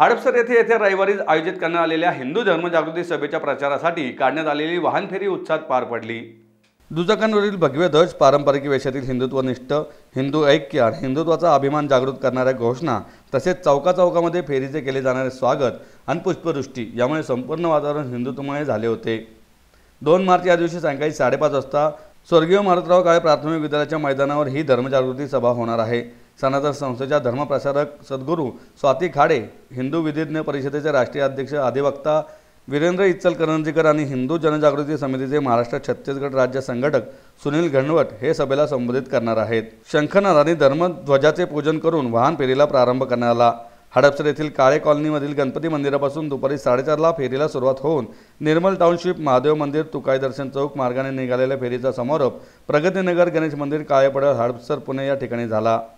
हडपसर येथे येथे रविवारी आयोजित करण्यात आलेल्या हिंदू धर्मजागृती सभेच्या प्रचारासाठी काढण्यात आलेली वाहन फेरी उत्साहात पार पडली दुचाकांवरील भगवे ध्वज पारंपरिक वेशातील हिंदुत्वनिष्ठ हिंदू ऐक्य आणि हिंदुत्वाचा अभिमान जागृत करणाऱ्या घोषणा तसेच चौका चौकामध्ये फेरीचे केले जाणारे स्वागत आणि पुष्पवृष्टी यामुळे संपूर्ण वातावरण हिंदुत्वमय झाले होते दोन मार्च या दिवशी सायंकाळी साडेपाच वाजता स्वर्गीय मारुतराव काळे प्राथमिक विद्यालयाच्या मैदानावर ही धर्मजागृती सभा होणार आहे सनातन संस्थेच्या धर्मप्रसारक सद्गुरू स्वाती खाडे हिंदू विधिज्ञ परिषदेचे राष्ट्रीय अध्यक्ष अधिवक्ता वीरेंद्र इचलकरंजीकर आणि हिंदू जनजागृती समितीचे महाराष्ट्र छत्तीसगड राज्य संघटक सुनील घणवट हे सभेला संबोधित करणार आहेत आणि धर्मध्वजाचे पूजन करून वाहन फेरीला प्रारंभ करण्यात आला हडपसर येथील काळे कॉलनीमधील गणपती मंदिरापासून दुपारी साडेचारला फेरीला सुरुवात होऊन निर्मल टाउनशिप महादेव मंदिर तुकाई दर्शन चौक मार्गाने निघालेल्या फेरीचा समारोप प्रगतीनगर गणेश मंदिर काळेपडळ हडपसर पुणे या ठिकाणी झाला